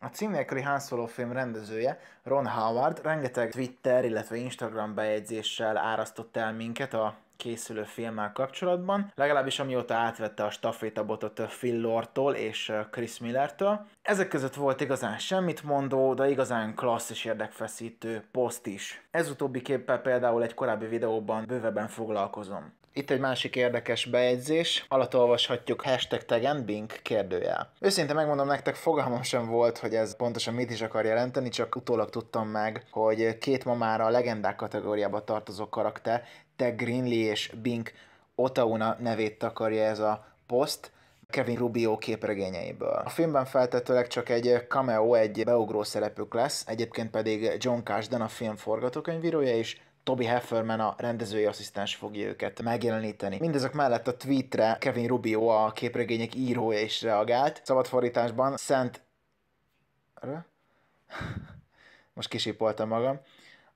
A cím nélküli Han Solo film rendezője, Ron Howard rengeteg Twitter, illetve Instagram bejegyzéssel árasztott el minket a készülő filmmel kapcsolatban, legalábbis amióta átvette a stafétabotot Phil Lordtól és Chris Millertől. Ezek között volt igazán semmit mondó, de igazán klassz és érdekfeszítő poszt is. Ez utóbbi képpel például egy korábbi videóban bővebben foglalkozom. Itt egy másik érdekes bejegyzés, alatt olvashatjuk hashtag tegen Bing kérdőjel. Őszinte megmondom nektek, fogalmam sem volt, hogy ez pontosan mit is akar jelenteni, csak utólag tudtam meg, hogy két ma már a legendák kategóriába tartozó karakter te Greenlee és Bink Otauna nevét takarja ez a poszt, Kevin Rubio képregényeiből. A filmben feltetőleg csak egy cameo, egy beugró szerepük lesz, egyébként pedig John Cashden a film forgatókönyvírója és Toby Hefferman a rendezői asszisztens fogja őket megjeleníteni. Mindezek mellett a tweetre Kevin Rubio a képregények írója is reagált. Szabadfordításban Szent... Most kisipoltam magam.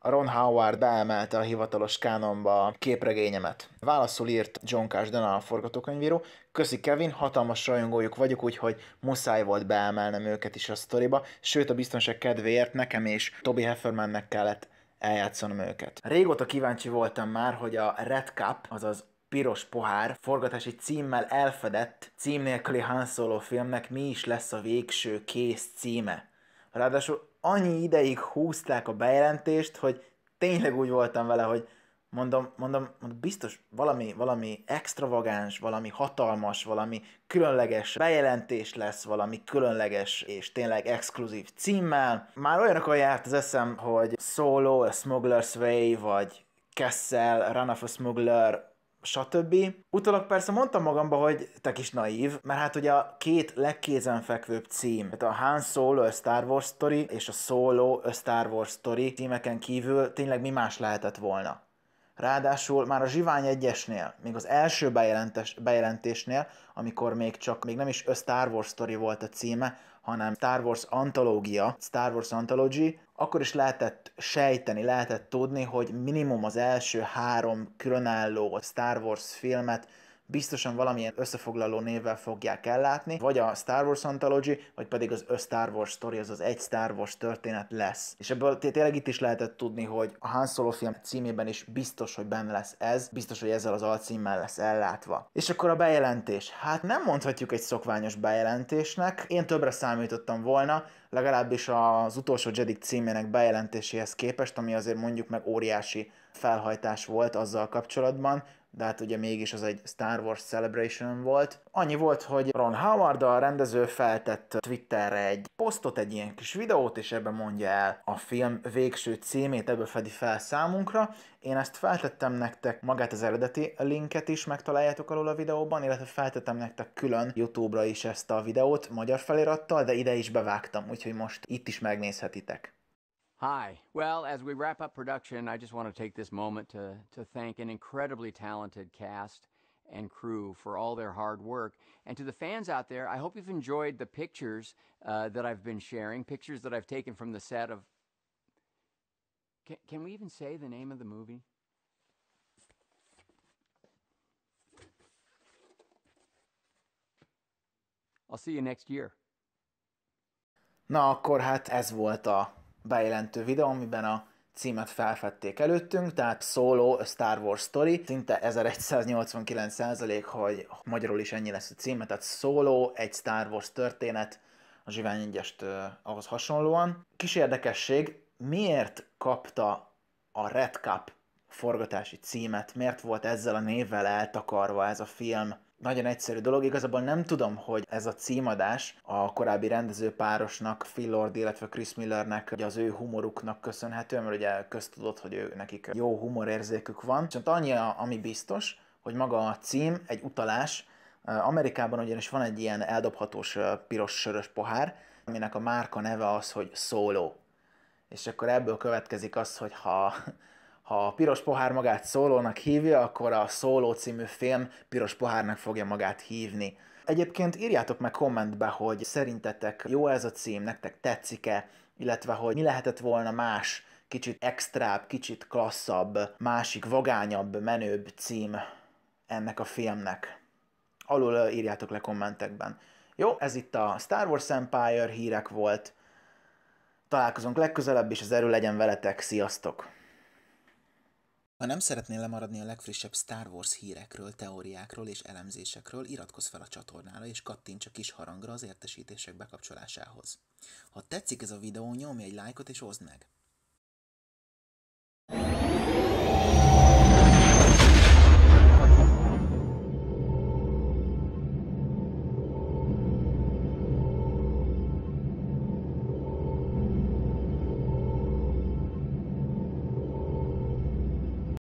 A Ron Howard beemelte a hivatalos kánonba képregényemet. Válaszul írt John Cashden a forgatókönyvíró. Köszi Kevin, hatalmas rajongójuk vagyok, úgyhogy muszáj volt beemelnem őket is a sztoriba, sőt a biztonság kedvéért nekem és Toby Heffermannek kellett eljátszanom őket. Régóta kíváncsi voltam már, hogy a Red Cup, azaz piros pohár forgatási címmel elfedett cím nélküli Han Solo filmnek mi is lesz a végső kész címe. Ráadásul annyi ideig húzták a bejelentést, hogy tényleg úgy voltam vele, hogy mondom, mondom, mondom biztos valami, valami extravagáns, valami hatalmas, valami különleges bejelentés lesz, valami különleges és tényleg exkluzív címmel. Már olyanokkal járt az eszem, hogy Solo, a Smuggler's Way, vagy Kessel, Run of a Smuggler, stb. Utólag persze mondtam magamba, hogy te kis naív, mert hát ugye a két legkézenfekvőbb cím, tehát a Han Solo a Star Wars Story és a Solo a Star Wars Story címeken kívül tényleg mi más lehetett volna. Ráadásul már a Zsivány egyesnél, még az első bejelentés, bejelentésnél, amikor még csak, még nem is a Star Wars Story volt a címe, hanem Star Wars Antológia, Star Wars Anthology, akkor is lehetett sejteni, lehetett tudni, hogy minimum az első három különálló Star Wars filmet biztosan valamilyen összefoglaló névvel fogják ellátni, vagy a Star Wars Anthology, vagy pedig az A Star Wars Story, az az egy Star Wars történet lesz. És ebből tényleg itt is lehetett tudni, hogy a Han Solo film címében is biztos, hogy benne lesz ez, biztos, hogy ezzel az alcímmel lesz ellátva. És akkor a bejelentés. Hát nem mondhatjuk egy szokványos bejelentésnek, én többre számítottam volna, legalábbis az utolsó Jedi címének bejelentéséhez képest, ami azért mondjuk meg óriási felhajtás volt azzal kapcsolatban, de hát ugye mégis az egy Star Wars Celebration volt. Annyi volt, hogy Ron Howard, a rendező feltett Twitterre egy posztot, egy ilyen kis videót, és ebben mondja el a film végső címét, ebből fedi fel számunkra. Én ezt feltettem nektek magát az eredeti linket is, megtaláljátok alul a videóban, illetve feltettem nektek külön YouTube-ra is ezt a videót magyar felirattal, de ide is bevágtam, úgyhogy most itt is megnézhetitek. Hi. Well, as we wrap up production, I just want to take this moment to, to thank an incredibly talented cast and crew for all their hard work. And to the fans out there, I hope you've enjoyed the pictures uh, that I've been sharing, pictures that I've taken from the set of. Can, can we even say the name of the movie? I'll see you next year. Na akkor hát ez volt a bejelentő videó, amiben a címet felfedték előttünk, tehát Solo a Star Wars Story, szinte 1189% hogy magyarul is ennyi lesz a címe, tehát Solo egy Star Wars történet, a Zsivány Ingyest uh, ahhoz hasonlóan. Kis érdekesség, miért kapta a Red Cup forgatási címet, miért volt ezzel a névvel eltakarva ez a film. Nagyon egyszerű dolog, igazából nem tudom, hogy ez a címadás a korábbi rendezőpárosnak, Phil Lord, illetve Chris Millernek, hogy az ő humoruknak köszönhető, mert ugye köztudott, hogy ő, nekik jó humorérzékük van. Csak annyi, ami biztos, hogy maga a cím egy utalás, Amerikában ugyanis van egy ilyen eldobhatós piros sörös pohár, aminek a márka neve az, hogy Solo. És akkor ebből következik az, hogy ha ha a Piros Pohár magát szólónak hívja, akkor a Szóló című film Piros Pohárnak fogja magát hívni. Egyébként írjátok meg kommentbe, hogy szerintetek jó ez a cím, nektek tetszik-e, illetve hogy mi lehetett volna más, kicsit extrább, kicsit klasszabb, másik vagányabb, menőbb cím ennek a filmnek. Alul írjátok le kommentekben. Jó, ez itt a Star Wars Empire hírek volt. Találkozunk legközelebb, és az erő legyen veletek. Sziasztok! Ha nem szeretnél lemaradni a legfrissebb Star Wars hírekről, teóriákról és elemzésekről, iratkozz fel a csatornára és kattints a kis harangra az értesítések bekapcsolásához. Ha tetszik ez a videó, nyomj egy lájkot és oszd meg!